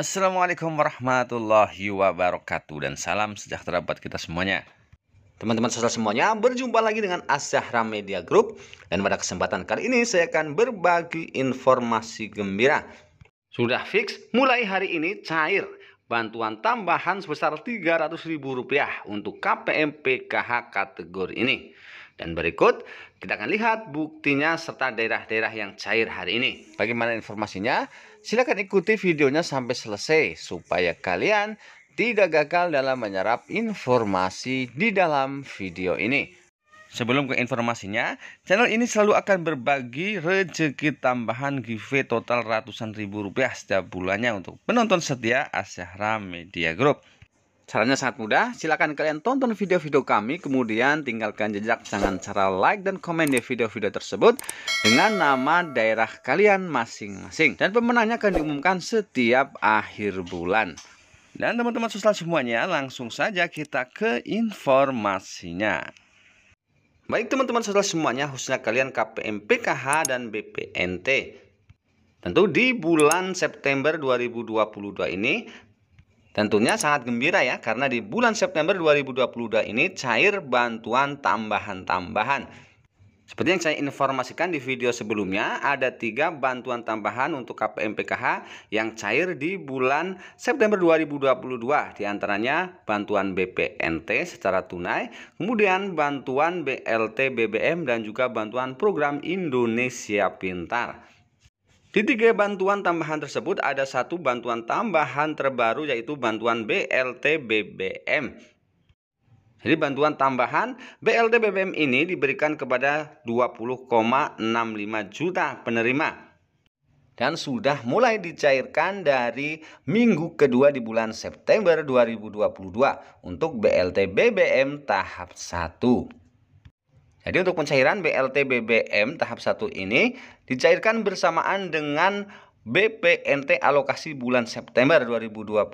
Assalamualaikum warahmatullahi wabarakatuh dan salam sejahtera buat kita semuanya. Teman-teman sosial semuanya, berjumpa lagi dengan Asyahra Media Group dan pada kesempatan kali ini saya akan berbagi informasi gembira. Sudah fix, mulai hari ini cair bantuan tambahan sebesar Rp300.000 untuk KPM PKH kategori ini. Dan berikut kita akan lihat buktinya serta daerah-daerah yang cair hari ini. Bagaimana informasinya? Silakan ikuti videonya sampai selesai supaya kalian tidak gagal dalam menyerap informasi di dalam video ini. Sebelum ke informasinya, channel ini selalu akan berbagi rezeki tambahan giveaway total ratusan ribu rupiah setiap bulannya untuk penonton setia Asyahram Media Group. Caranya sangat mudah, silahkan kalian tonton video-video kami, kemudian tinggalkan jejak dengan cara like dan komen di video-video tersebut dengan nama daerah kalian masing-masing. Dan pemenangnya akan diumumkan setiap akhir bulan. Dan teman-teman susah semuanya, langsung saja kita ke informasinya. Baik teman-teman susah semuanya, khususnya kalian KPM PKH dan BPNT. Tentu di bulan September 2022 ini Tentunya sangat gembira ya karena di bulan September 2022 ini cair bantuan tambahan-tambahan seperti yang saya informasikan di video sebelumnya, ada tiga bantuan tambahan untuk KPM PKH yang cair di bulan September 2022. Di antaranya bantuan BPNT secara tunai, kemudian bantuan BLT BBM dan juga bantuan program Indonesia Pintar. Di tiga bantuan tambahan tersebut ada satu bantuan tambahan terbaru yaitu bantuan BLT BBM. Jadi bantuan tambahan BLT BBM ini diberikan kepada 20,65 juta penerima dan sudah mulai dicairkan dari minggu kedua di bulan September 2022 untuk BLT BBM tahap 1. Jadi untuk pencairan BLT BBM tahap 1 ini dicairkan bersamaan dengan BPNT alokasi bulan September 2022.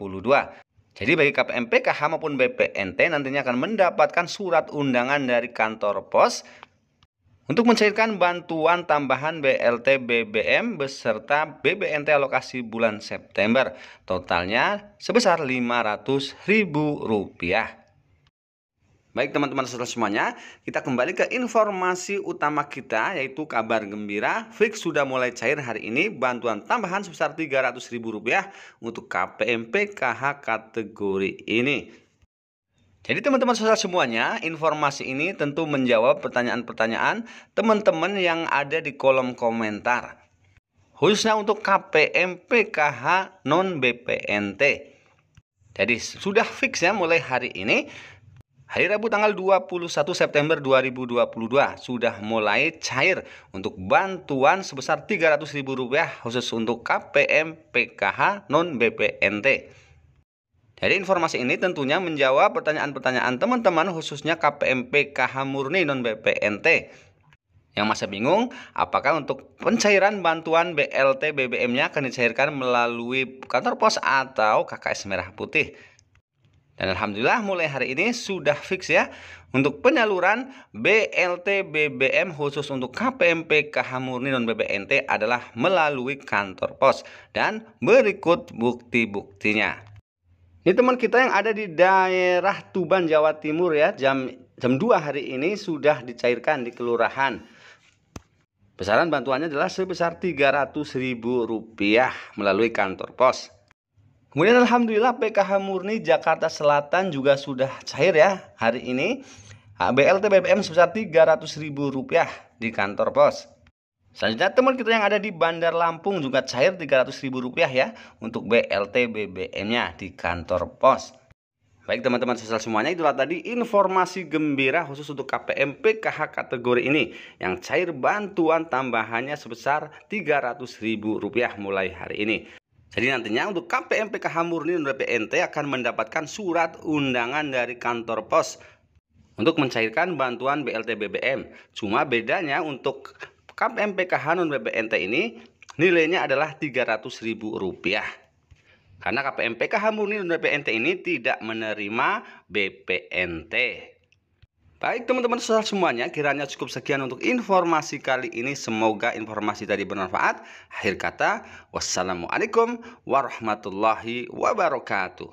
Jadi bagi KPM PKH maupun BPNT nantinya akan mendapatkan surat undangan dari kantor pos untuk mencairkan bantuan tambahan BLT BBM beserta BBNT alokasi bulan September totalnya sebesar Rp500.000. Baik teman-teman saudara semuanya, kita kembali ke informasi utama kita yaitu kabar gembira fix sudah mulai cair hari ini bantuan tambahan sebesar Rp300.000 untuk KPM PKH kategori ini. Jadi teman-teman sosial semuanya, informasi ini tentu menjawab pertanyaan-pertanyaan teman-teman yang ada di kolom komentar. Khususnya untuk KPM PKH non BPNT. Jadi sudah fix ya mulai hari ini Hari Rabu tanggal 21 September 2022 sudah mulai cair untuk bantuan sebesar Rp300.000 khusus untuk KPM PKH non BPNT. Jadi informasi ini tentunya menjawab pertanyaan-pertanyaan teman-teman khususnya KPM PKH murni non BPNT. Yang masih bingung, apakah untuk pencairan bantuan BLT BBM-nya akan dicairkan melalui kantor pos atau KKS Merah Putih? Dan alhamdulillah mulai hari ini sudah fix ya untuk penyaluran BLT BBM khusus untuk KPMP Murni non BBNT adalah melalui kantor pos dan berikut bukti-buktinya. Ini teman kita yang ada di daerah Tuban Jawa Timur ya jam jam 2 hari ini sudah dicairkan di kelurahan. Besaran bantuannya adalah sebesar rp rupiah melalui kantor pos. Kemudian alhamdulillah PKH Murni Jakarta Selatan juga sudah cair ya hari ini. BLT BBM sebesar Rp300.000 di kantor pos. Selanjutnya teman kita yang ada di Bandar Lampung juga cair Rp300.000 ya untuk BLT BBM-nya di kantor pos. Baik teman-teman sosial semuanya itulah tadi informasi gembira khusus untuk KPM PKH kategori ini yang cair bantuan tambahannya sebesar Rp300.000 mulai hari ini. Jadi nantinya untuk KPM PKH murni dan BPNT akan mendapatkan surat undangan dari kantor pos untuk mencairkan bantuan BLT BBM. Cuma bedanya untuk KPM PKH non BPNT ini nilainya adalah Rp300.000. Karena KPM PKH murni dan BPNT ini tidak menerima BPNT. Baik teman-teman semuanya, kiranya cukup sekian untuk informasi kali ini. Semoga informasi tadi bermanfaat. Akhir kata, wassalamualaikum warahmatullahi wabarakatuh.